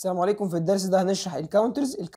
السلام عليكم في الدرس ده هنشرح الكاونترز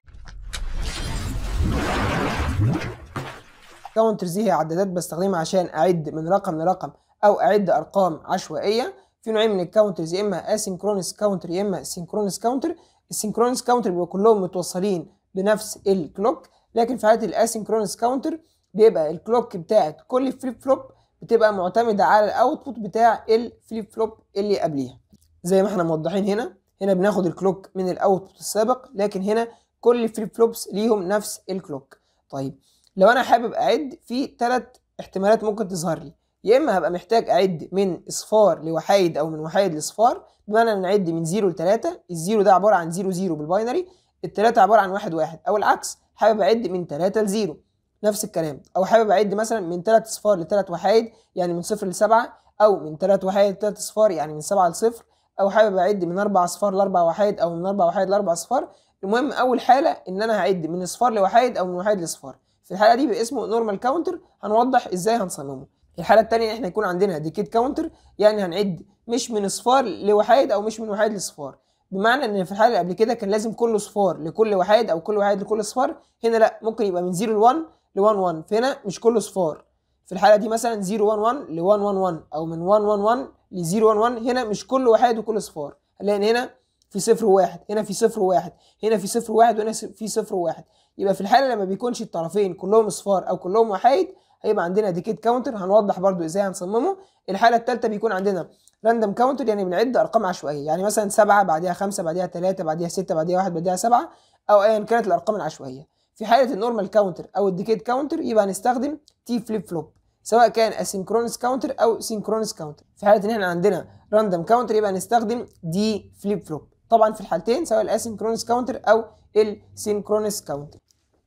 الكاونترز هي عدادات بستخدمها عشان اعد من رقم لرقم او اعد ارقام عشوائيه في نوعين من الكاونترز يا اما اسينكرونس كاونتر يا اما سينكرونس كاونتر السينكرونس كاونتر بيبقى كلهم متوصلين بنفس الكلوك لكن في حاله الاسينكرونس كاونتر بيبقى الكلوك بتاعت كل فليب فلوب بتبقى معتمده على الاوتبوت بتاع الفليب فلوب اللي قبليها زي ما احنا موضحين هنا هنا بناخد الكلوك من الاوتبوت السابق لكن هنا كل الفليب فلوبس ليهم نفس الكلوك طيب لو انا حابب اعد في ثلاث احتمالات ممكن تظهر لي يا اما هبقى محتاج اعد من اصفار لوحايد او من وحايد لاصفار بمعنى ان نعد من 0 ل 3 الزيرو ده عباره عن 0 0 بالباينري ال 3 عباره عن 1 1 او العكس حابب اعد من 3 ل 0 نفس الكلام او حابب اعد مثلا من 3 اصفار ل 3 وحيد يعني من 0 ل 7 او من 3 وحايد ل 3 اصفار يعني من 7 ل 0 او حابب اعد من اربع اصفار لاربع وحايد او من اربع وحايد لاربع اصفار المهم اول حاله ان انا هعد من اصفار لوحايد او من وحايد لاصفار في الحاله دي باسمه نورمال كاونتر هنوضح ازاي هنصممه الحاله الثانيه ان احنا يكون عندنا ديكيت كاونتر يعني هنعد مش من اصفار لوحايد او مش من وحايد لاصفار بمعنى ان في الحاله اللي قبل كده كان لازم كل صفار لكل وحايد او كل وحايد لكل صفار هنا لا ممكن يبقى من 0 ل 1 ل 1 1 فهنا مش كله صفار في الحاله دي مثلا 011 ل 111 او من 111 ل 011 هنا مش كل واحد وكل صفار هنلاقي هنا في صفر واحد هنا في صفر واحد هنا في صفر واحد وهنا في صفر واحد يبقى في الحاله لما بيكونش الطرفين كلهم صفار او كلهم واحد هيبقى عندنا ديكيت كاونتر هنوضح برضو ازاي هنصممه الحاله الثالثه بيكون عندنا راندوم كاونتر يعني بنعد ارقام عشوائيه يعني مثلا 7 بعديها 5 بعديها 3 بعديها 6 بعديها 1 بعديها 7 او ايا كانت الارقام العشوائيه في حاله النورمال كاونتر او الديكيد كاونتر يبقى هنستخدم تي فليب فلوب سواء كان اسينكرونس كاونتر او سينكرونس كاونتر في حاله ان احنا عندنا راندوم كاونتر يبقى هنستخدم دي فليب فلوب طبعا في الحالتين سواء الاسينكرونس كاونتر او السينكرونس كاونتر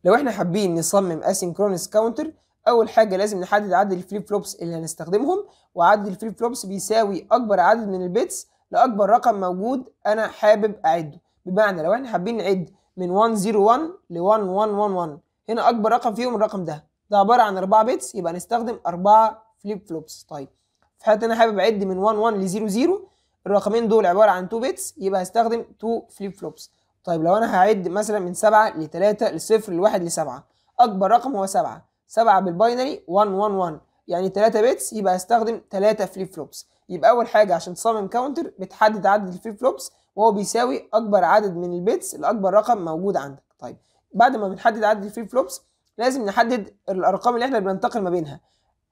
لو احنا حابين نصمم اسينكرونس كاونتر اول حاجه لازم نحدد عدد الفليب فلوبس اللي هنستخدمهم وعدد الفليب فلوبس بيساوي اكبر عدد من البيتس لاكبر رقم موجود انا حابب اعده بمعنى لو احنا حابين نعد من 101 ل 1111 هنا اكبر رقم فيهم الرقم ده ده عباره عن 4 بيتس يبقى هنستخدم 4 فليب فلوبس طيب في حالة انا حابب اعد من 11 ل 00 الرقمين دول عباره عن 2 بيتس يبقى هستخدم 2 فليب فلوبس طيب لو انا هعد مثلا من 7 ل 3 ل 0 ل 1 ل 7 اكبر رقم هو 7 7 بالباينري 111 يعني 3 بيتس يبقى هستخدم 3 فليب فلوبس يبقى اول حاجه عشان تصمم كاونتر بتحدد عدد الفليب فلوبس وهو بيساوي اكبر عدد من البيتس لاكبر رقم موجود عندك طيب بعد ما بنحدد عدد الفليب فلوبس لازم نحدد الارقام اللي احنا بننتقل ما بينها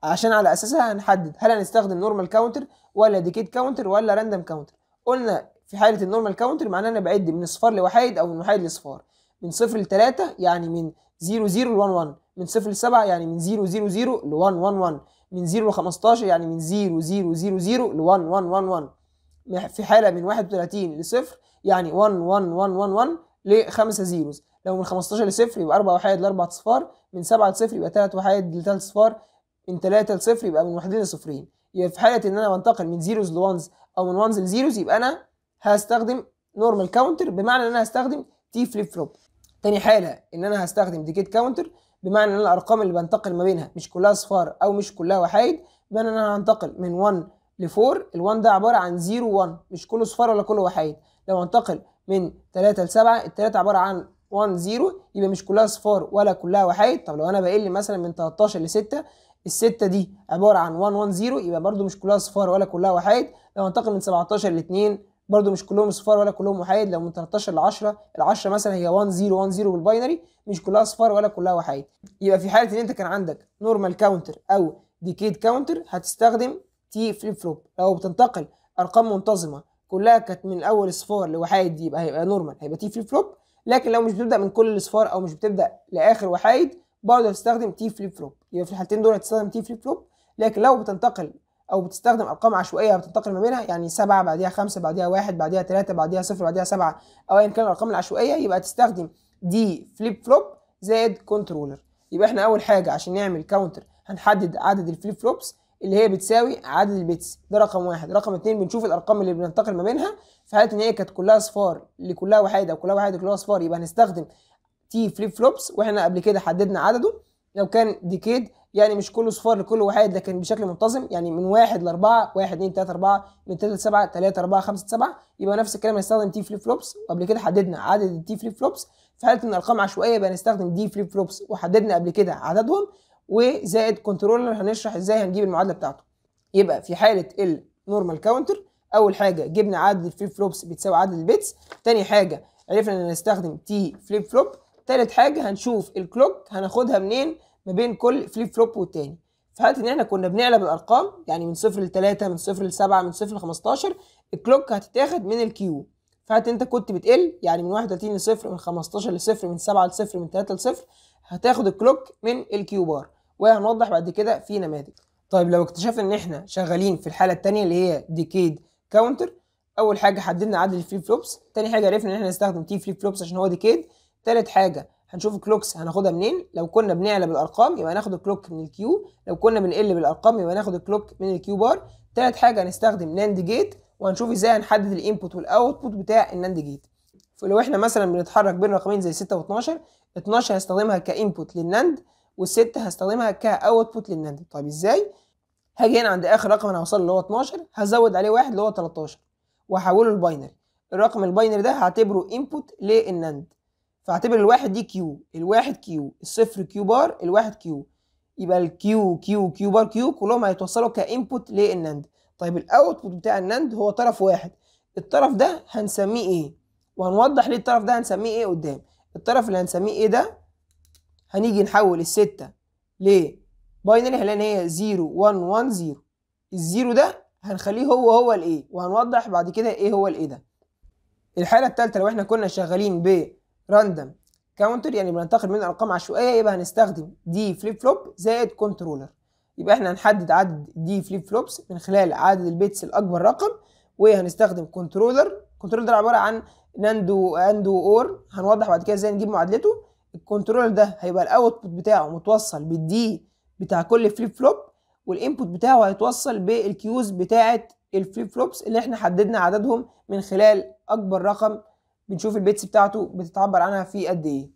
عشان على اساسها هنحدد هل هنستخدم نورمال كاونتر ولا ديكيت كاونتر ولا راندوم كاونتر قلنا في حاله النورمال كاونتر معناه انا بعد من صفار لوحيد او من واحد لصفار من صفر لثلاثة يعني من 0 0 ل 1 1 من صفر لسبعة يعني من 0 0 0 ل 1 1 1 من 0 ل 15 يعني من 0 0 0 0 ل 1 1 1 1 في حاله من 31 لصفر يعني 1 1 1 1 1 5 زيروز لو من 15 لصفر يبقى 4 وحيد 4 صفار من 7 لصفر يبقى 3 وحيد 3 صفار من 3 لصفر يبقى من وحدين لصفرين يبقى في حاله ان انا بنتقل من زيروز ل 1 او من 1 لزيروز يبقى انا هستخدم نورمال كاونتر بمعنى ان انا هستخدم تي فليب فلوب تاني حاله ان انا هستخدم ديكيت كاونتر بمعنى ان الارقام اللي بنتقل ما بينها مش كلها صفار او مش كلها وحايد بمعنى ان انا هنتقل من 1 ل 4 ال1 ده عباره عن 0 1 مش كله صفار ولا كله وحيد لو انتقل من 3 ل 7 ال 3 عباره عن 1 0 يبقى مش كلها صفار ولا كلها وحيد طب لو انا بقل مثلا من 13 ل 6 ال 6 دي عبارة عن 1 1 0 يبقى برده مش كلها صفار ولا كلها وحيد لو انتقل من 17 ل 2 برده مش كلهم صفار ولا كلهم وحيد لو من 13 ل 10 ال 10 مثلا هي 1 0 1 0 بالباينري مش كلها صفار ولا كلها وحيد يبقى في حالة ان انت كان عندك نورمال كاونتر او ديكيد كاونتر هتستخدم تي فليب فلوب لو بتنتقل ارقام منتظمه كلها كانت من اول اصفار لوحايد يبقى هيبقى نورمال هيبقى تي فليب فلوب لكن لو مش بتبدا من كل الاصفار او مش بتبدا لاخر وحايد برضه هتستخدم تي فليب فلوب يبقى في الحالتين دول هتستخدم تي فليب فلوب لكن لو بتنتقل او بتستخدم ارقام عشوائيه بتنتقل ما بينها يعني 7 بعديها 5 بعديها 1 بعديها 3 بعديها 0 بعديها 7 او ايا كان الارقام العشوائيه يبقى تستخدم دي فليب فلوب زائد كنترولر يبقى احنا اول حاجه عشان نعمل كاونتر هنحدد عدد الفليب فلوبس اللي هي بتساوي عدد البيتس ده رقم واحد رقم اتنين بنشوف الارقام اللي بننتقل ما بينها في حاله ان هي كانت كلها اصفار لكلها وحيد او كلها وحيد لكلها اصفار يبقى هنستخدم تي فليب فلوبس واحنا قبل كده حددنا عدده لو كان ديكيد يعني مش كله صفار لكل واحد لكن بشكل منتظم يعني من واحد لاربعه واحد اثنين ثلاثه اربعه من ثلاثه لسبعه ثلاثه اربعه خمسه سبعه يبقى نفس الكلام هنستخدم تي فليب فلوبس وقبل كده حددنا عدد التي فليب فلوبس في حاله ان الارقام عشوائيه يبقى هنستخدم دي فليب فلوبس وحددنا قبل كده عددهم وزائد كنترولر هنشرح ازاي هنجيب المعادله بتاعته يبقى في حاله النورمال كاونتر اول حاجه جبنا عدد الفليب فلوبس بتساوي عدد البيتس تاني حاجه عرفنا ان نستخدم تي فليب فلوب تالت حاجه هنشوف الكلوك هناخدها منين ما بين كل فليب فلوب والتاني في حاله ان احنا كنا بنقلب الارقام يعني من صفر ل 3 من صفر ل 7 من صفر ل 15 الكلوك هتتاخد من الكيو فهات انت كنت بتقل يعني من 31 لصفر من 15 لصفر من 7 لصفر من 3 لصفر هتاخد الكلوك من الكيو بار وهنوضح بعد كده في نماذج طيب لو اكتشفنا ان احنا شغالين في الحاله الثانيه اللي هي ديكيد كاونتر اول حاجه حددنا عدد الفليب فلوبس تاني حاجه عرفنا ان احنا نستخدم تي فليب فلوبس عشان هو ديكيد تالت حاجه هنشوف الكلوكس هناخدها منين لو كنا بنعلى بالارقام يبقى ناخد الكلوك من الكيو لو كنا بنقل بالارقام يبقى ناخد الكلوك من الكيو بار تالت حاجه هنستخدم ناند جيت وهنشوف ازاي هنحدد الانبوت والاوتبوت بتاع الناند جيت فلو احنا مثلا بنتحرك بين رقمين زي 6 و 12 12 هنستخدمها كانبوت للناند والست هستخدمها كاوتبوت للناتج طيب ازاي هاجي هنا عند اخر رقم انا هوصل اللي هو 12 هزود عليه واحد اللي هو 13 واحوله لباينري الرقم الباينري ده هعتبره انبوت للناند فاعتبر الواحد دي كيو الواحد كيو الصفر كيو بار الواحد كيو يبقى الكيو كيو كيو بار كيو كلهم هيتوصلوا كانبوت للناند طيب الاوتبوت بتاع الناند هو طرف واحد الطرف ده هنسميه ايه وهنوضح ليه الطرف ده هنسميه ايه قدام الطرف اللي هنسميه ايه ده هنيجي نحول الستة لباينري باينري هنلاقي ان هي زيرو 1 1 زيرو الزيرو ده هنخليه هو هو A وهنوضح بعد كده ايه هو A ده الحاله التالتة لو احنا كنا شغالين بـ راندم كاونتر يعني بننتقل من ارقام عشوائيه يبقى هنستخدم دي فليب فلوب زائد كنترولر يبقى احنا هنحدد عدد دي فليب فلوبس من خلال عدد البيتس الاكبر رقم وهنستخدم كنترولر كنترولر ده عباره عن ناندو اندو اور هنوضح بعد كده ازاي نجيب معادلته الكنترول ده هيبقى الاوتبوت بتاعه متوصل بالدي بتاع كل فليب فلوب والانبوت بتاعه هيتوصل بالكيوز بتاعه الفليب فلوبس اللي احنا حددنا عددهم من خلال اكبر رقم بنشوف البيتس بتاعته بتتعبر عنها في قد ايه